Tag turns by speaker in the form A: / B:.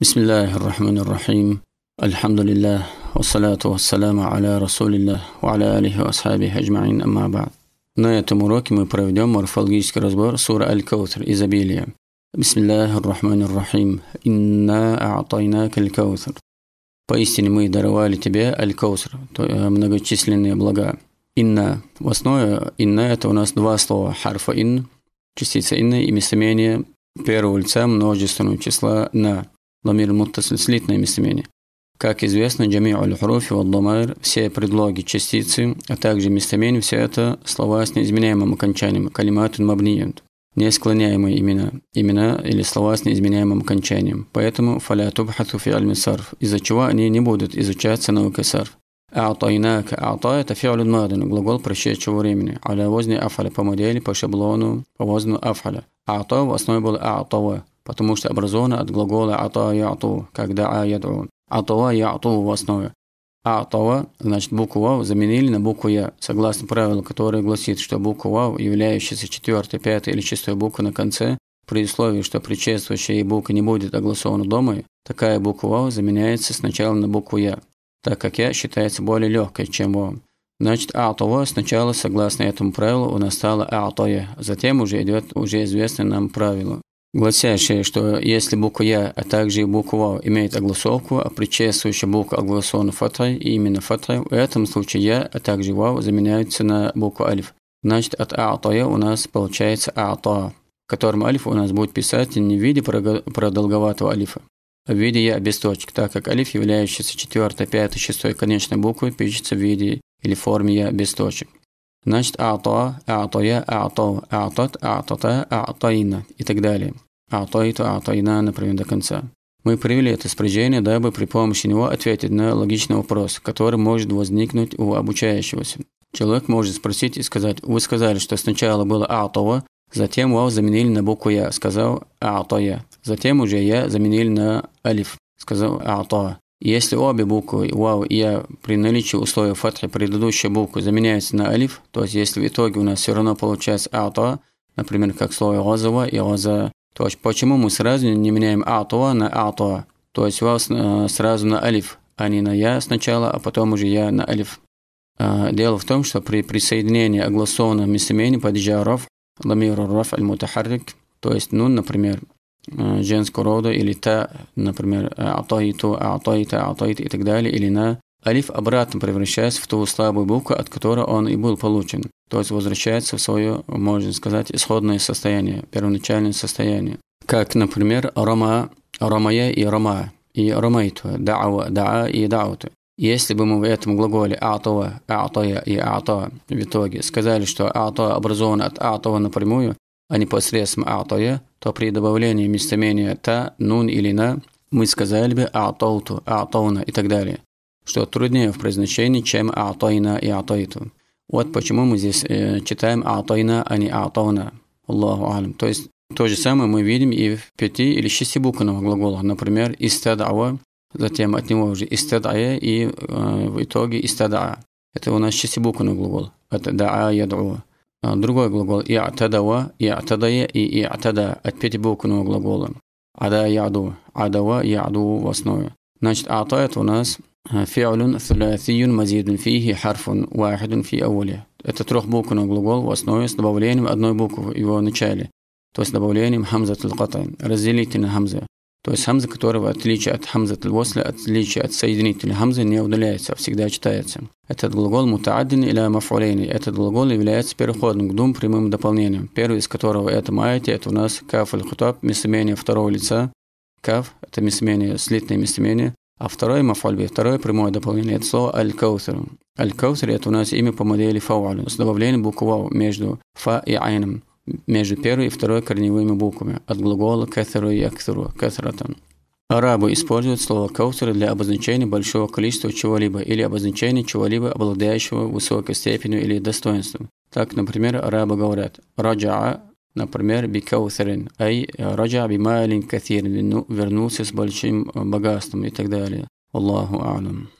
A: بسم الله الرحمن الرحيم الحمد لله والصلاة والسلام على رسول الله وعلى آله وأصحابه أجمعين أما بعد На этом уроке мы проведем морфологический разбор суры Аль-Каутр «Изобилие». بسم الله الرحمن الرحيم إنا أعطيناك الكوثر Поистине мы даровали тебе Аль-Каутр, многочисленные блага. «Инна». В основе «инна» это у нас два слова. Харфа «ин», частица «инна» и местоимение первого лица множественного числа «на». Домир муттасль слитное местоимение. Как известно, джами аль-хуруфи вал-дамайр, все предлоги, частицы, а также местоимения, все это слова с неизменяемым окончанием, калиматун мабниент, несклоняемые имена, имена или слова с неизменяемым окончанием. Поэтому фаля тубхату фи альми сарф, из-за чего они не будут изучаться наукой сарф. А'тайнака. А'та – это фи'лю мадин, глагол прошедшего времени. Аля возне афаля по модели, по шаблону, по возну афаля. А'та в основе был а'тава потому что образовано от глагола «ата яту», когда «а яду». «Атава яту» в основе. «Атава» значит букву «вав» заменили на букву «я», согласно правилу, которое гласит, что буква «вав», являющаяся четвертой, пятой или шестой буквой на конце, при условии, что предшествующая ей буква не будет огласована дома, такая буква «вав» заменяется сначала на букву «я», так как «я» считается более легкой, чем «вав». Значит, «атова» сначала, согласно этому правилу, у нас стало «атоя», затем уже идет уже известное нам правило гласящее, что если буква «я», а также и буква В, имеет огласовку, а предшествующая буква огласована фатой и именно фатой, в этом случае «я», а также «вау» заменяются на букву Альф. Значит, от «а'тая» у нас получается «а'та», которым Альф у нас будет писать не в виде продолговатого «алифа», а в виде «я» без точек, так как Альф, являющийся четвертой, пятой, шестой конечной буквой, пишется в виде или форме «я» без точек. Значит, а'та, а'тая, а'тау, а'тат, а'тата, а'тайна и так далее. А'тайту, а'тайна, например, до конца. Мы привели это спряжение, дабы при помощи него ответить на логичный вопрос, который может возникнуть у обучающегося. Человек может спросить и сказать, вы сказали, что сначала было «атова», затем «вау» заменили на букву «я», сказал «атоя». Затем уже «я» заменили на «алиф», сказал «атоа». Если обе буквы «вау» и «я» при наличии условия фатхи предыдущая буква заменяется на «алиф», то есть если в итоге у нас все равно получается «ата», например, как слово «розова» и «роза», то есть почему мы сразу не меняем «атуа» на «атуа», то есть «вау» э, сразу на «алиф», а не на «я» сначала, а потом уже «я» на «алиф». Э, дело в том, что при присоединении огласованных местоимений падежа «раф» ламиру аль аль-мутахаррик», то есть «нун», например, Э, женского рода, или та, например, э, атаиту, «А атаита, «А атаит и так далее, или на. Алиф обратно превращается в ту слабую букву, от которой он и был получен. То есть возвращается в свое, можно сказать, исходное состояние, первоначальное состояние. Как, например, рома, ромая и рома, и ромайту, даава, даа и дауту. Если бы мы в этом глаголе атова, атая и ата в итоге сказали, что ата образован от атова напрямую, а не посредством «атая», то при добавлении местомения «та», «нун» или «на» мы сказали бы «атолту», «атовна» и так далее, что труднее в произношении, чем «атойна» и «атойту». Вот почему мы здесь э, читаем «атойна», а не «атовна». Аллаху алим. То есть то же самое мы видим и в пяти или шести буквенных глагола Например, «истадава», затем от него уже «истадая» и э, в итоге «истадаа». Это у нас шестибуквенный глагол. Это «даа» «ядуа». А, другой глагол «и'тадава», «и'тадая» и «и'тада» от пятибуквенного глагола. «Ада яду», «адава» яду в основе. Значит, «атает» у нас а, фиалюн ثلاثي мазидун фихи харфун واحد фи أوله. Это трехбуквенный глагол в основе с добавлением одной буквы в его начале, то есть добавлением хамза тулката, разделительной хамза то есть хамза, которого в отличие от хамза Тальвосля, отличие от соединителя хамза не удаляется, а всегда читается. Этот глагол мутаадин или мафулейни. Этот глагол является переходным к двум прямым дополнениям. Первый из которого это маяти, это у нас каф аль хутаб, местоимение второго лица. Каф – это местоимение, слитное местоимение. А второе мафальби, второе прямое дополнение, это слово аль-каутер. Аль-каутер – это у нас имя по модели фауалю с добавлением буквы между фа и айном между первой и второй корневыми буквами от глагола кэтеру и «эксару» – «кэсратан». Арабы используют слово «каусар» для обозначения большого количества чего-либо или обозначения чего-либо, обладающего высокой степенью или достоинством. Так, например, арабы говорят «раджаа», например, бикаутерин, «ай раджа бималин кафирин», «вернулся с большим богатством» и так далее. Аллаху алам.